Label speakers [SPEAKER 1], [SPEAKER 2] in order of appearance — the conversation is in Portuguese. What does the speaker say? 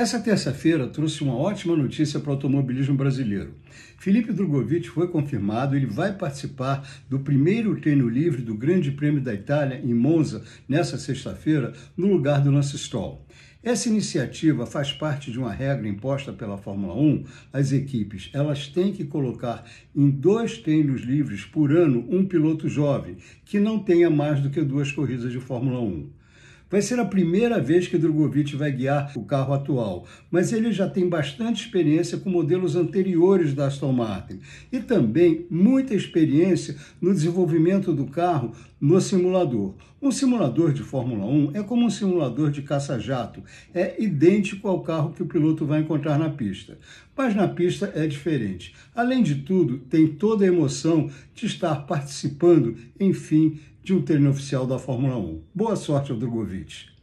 [SPEAKER 1] Essa terça-feira trouxe uma ótima notícia para o automobilismo brasileiro. Felipe Drogovic foi confirmado, ele vai participar do primeiro treino livre do Grande Prêmio da Itália em Monza nessa sexta-feira, no lugar do Lance Stroll. Essa iniciativa faz parte de uma regra imposta pela Fórmula 1 As equipes. Elas têm que colocar em dois treinos livres por ano um piloto jovem que não tenha mais do que duas corridas de Fórmula 1. Vai ser a primeira vez que Drogovic vai guiar o carro atual, mas ele já tem bastante experiência com modelos anteriores da Aston Martin e também muita experiência no desenvolvimento do carro no simulador. Um simulador de Fórmula 1 é como um simulador de caça-jato, é idêntico ao carro que o piloto vai encontrar na pista, mas na pista é diferente. Além de tudo, tem toda a emoção de estar participando, enfim, de um treino oficial da Fórmula 1. Boa sorte ao Drogovic.